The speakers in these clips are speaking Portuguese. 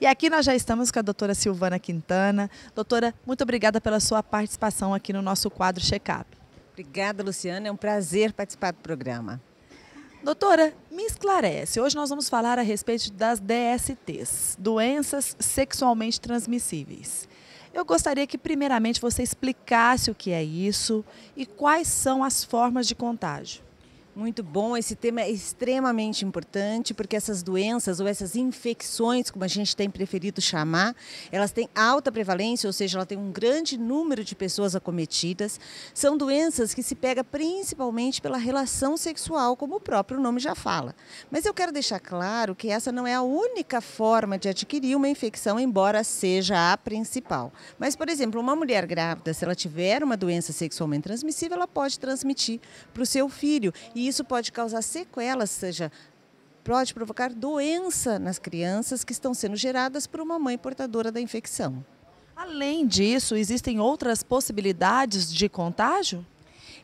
E aqui nós já estamos com a doutora Silvana Quintana. Doutora, muito obrigada pela sua participação aqui no nosso quadro Checkup. Obrigada, Luciana. É um prazer participar do programa. Doutora, me esclarece. Hoje nós vamos falar a respeito das DSTs, doenças sexualmente transmissíveis. Eu gostaria que, primeiramente, você explicasse o que é isso e quais são as formas de contágio. Muito bom, esse tema é extremamente importante porque essas doenças ou essas infecções, como a gente tem preferido chamar, elas têm alta prevalência, ou seja, ela tem um grande número de pessoas acometidas. São doenças que se pega principalmente pela relação sexual, como o próprio nome já fala. Mas eu quero deixar claro que essa não é a única forma de adquirir uma infecção, embora seja a principal. Mas, por exemplo, uma mulher grávida, se ela tiver uma doença sexualmente transmissível, ela pode transmitir para o seu filho. E isso pode causar sequelas, seja, pode provocar doença nas crianças que estão sendo geradas por uma mãe portadora da infecção. Além disso, existem outras possibilidades de contágio?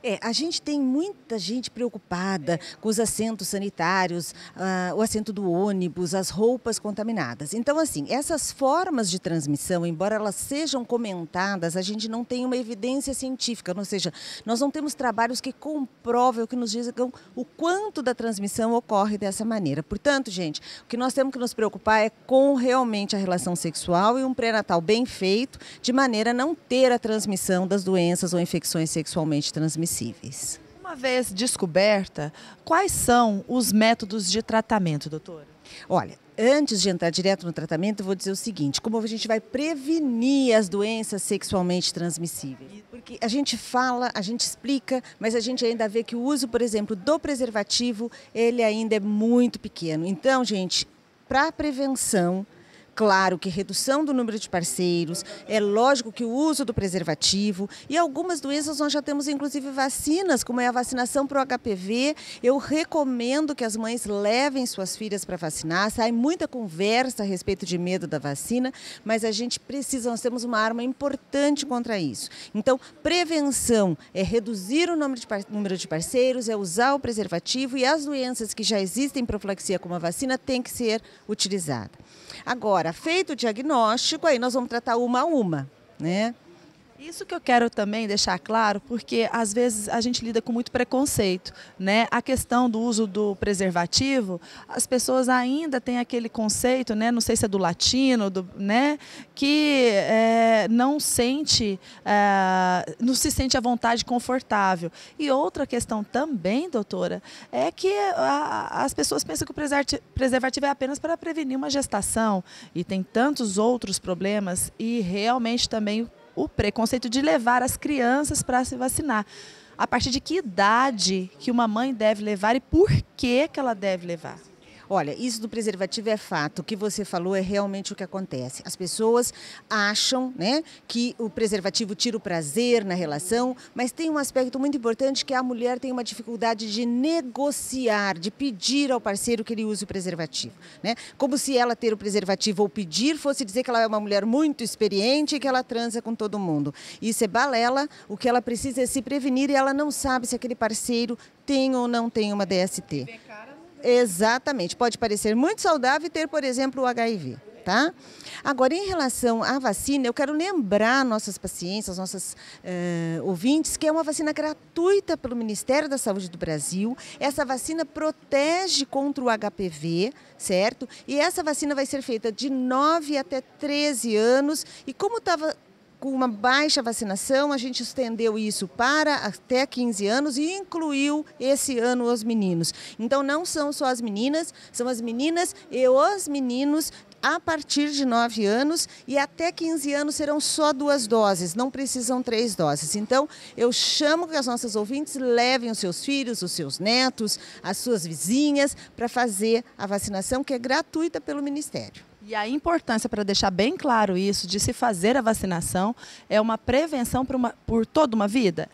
É, a gente tem muita gente preocupada com os assentos sanitários, ah, o assento do ônibus, as roupas contaminadas. Então, assim, essas formas de transmissão, embora elas sejam comentadas, a gente não tem uma evidência científica, ou seja, nós não temos trabalhos que comprovem, que nos digam o quanto da transmissão ocorre dessa maneira. Portanto, gente, o que nós temos que nos preocupar é com realmente a relação sexual e um pré-natal bem feito, de maneira a não ter a transmissão das doenças ou infecções sexualmente transmissíveis uma vez descoberta, quais são os métodos de tratamento, doutora? Olha, antes de entrar direto no tratamento, eu vou dizer o seguinte: como a gente vai prevenir as doenças sexualmente transmissíveis? Porque a gente fala, a gente explica, mas a gente ainda vê que o uso, por exemplo, do preservativo, ele ainda é muito pequeno. Então, gente, para prevenção, Claro que redução do número de parceiros, é lógico que o uso do preservativo e algumas doenças nós já temos inclusive vacinas, como é a vacinação para o HPV. Eu recomendo que as mães levem suas filhas para vacinar. Sai muita conversa a respeito de medo da vacina, mas a gente precisa, nós temos uma arma importante contra isso. Então, prevenção é reduzir o número de parceiros, é usar o preservativo e as doenças que já existem profilaxia como a vacina tem que ser utilizada. Agora, Agora, feito o diagnóstico, aí nós vamos tratar uma a uma, né? Isso que eu quero também deixar claro, porque às vezes a gente lida com muito preconceito, né? A questão do uso do preservativo, as pessoas ainda têm aquele conceito, né? Não sei se é do latino, do, né? Que é, não sente, é, não se sente à vontade confortável. E outra questão também, doutora, é que a, as pessoas pensam que o preservativo é apenas para prevenir uma gestação e tem tantos outros problemas e realmente também o preconceito de levar as crianças para se vacinar. A partir de que idade que uma mãe deve levar e por que, que ela deve levar? Olha, isso do preservativo é fato. O que você falou é realmente o que acontece. As pessoas acham né, que o preservativo tira o prazer na relação, mas tem um aspecto muito importante que a mulher tem uma dificuldade de negociar, de pedir ao parceiro que ele use o preservativo. Né? Como se ela ter o preservativo ou pedir fosse dizer que ela é uma mulher muito experiente e que ela transa com todo mundo. Isso é balela. O que ela precisa é se prevenir e ela não sabe se aquele parceiro tem ou não tem uma DST. Exatamente. Pode parecer muito saudável ter, por exemplo, o HIV. Tá? Agora, em relação à vacina, eu quero lembrar nossas pacientes, nossas eh, ouvintes, que é uma vacina gratuita pelo Ministério da Saúde do Brasil. Essa vacina protege contra o HPV, certo? E essa vacina vai ser feita de 9 até 13 anos. E como estava com uma baixa vacinação, a gente estendeu isso para até 15 anos e incluiu esse ano os meninos. Então não são só as meninas, são as meninas e os meninos a partir de 9 anos e até 15 anos serão só duas doses, não precisam três doses. Então, eu chamo que as nossas ouvintes levem os seus filhos, os seus netos, as suas vizinhas para fazer a vacinação que é gratuita pelo Ministério. E a importância, para deixar bem claro isso, de se fazer a vacinação é uma prevenção por, uma, por toda uma vida?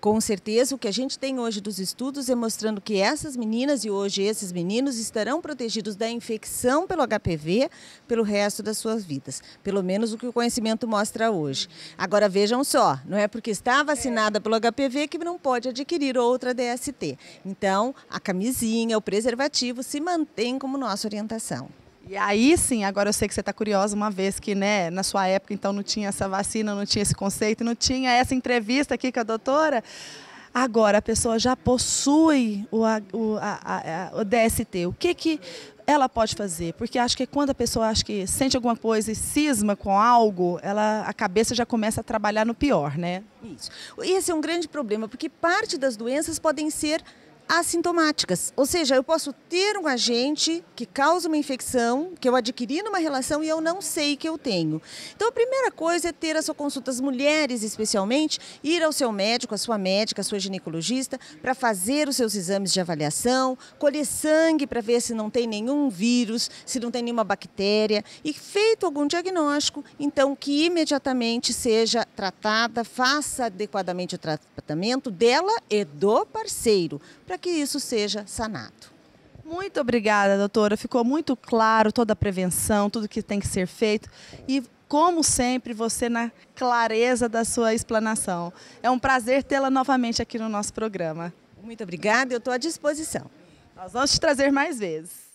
Com certeza, o que a gente tem hoje dos estudos é mostrando que essas meninas e hoje esses meninos estarão protegidos da infecção pelo HPV pelo resto das suas vidas. Pelo menos o que o conhecimento mostra hoje. Agora vejam só, não é porque está vacinada pelo HPV que não pode adquirir outra DST. Então, a camisinha, o preservativo se mantém como nossa orientação. E aí sim, agora eu sei que você está curiosa, uma vez que né, na sua época então não tinha essa vacina, não tinha esse conceito, não tinha essa entrevista aqui com a doutora. Agora a pessoa já possui o, o, a, a, o DST. O que, que ela pode fazer? Porque acho que quando a pessoa acha que sente alguma coisa e cisma com algo, ela, a cabeça já começa a trabalhar no pior, né? Isso. Esse é um grande problema, porque parte das doenças podem ser assintomáticas. Ou seja, eu posso ter um agente que causa uma infecção que eu adquiri numa relação e eu não sei que eu tenho. Então, a primeira coisa é ter a sua consulta, as mulheres especialmente, ir ao seu médico, à sua médica, à sua ginecologista, para fazer os seus exames de avaliação, colher sangue para ver se não tem nenhum vírus, se não tem nenhuma bactéria. E feito algum diagnóstico, então que imediatamente seja tratada, faça adequadamente o tratamento dela e do parceiro, para que isso seja sanado. Muito obrigada, doutora. Ficou muito claro toda a prevenção, tudo que tem que ser feito. E como sempre, você na clareza da sua explanação. É um prazer tê-la novamente aqui no nosso programa. Muito obrigada, eu estou à disposição. Nós vamos te trazer mais vezes.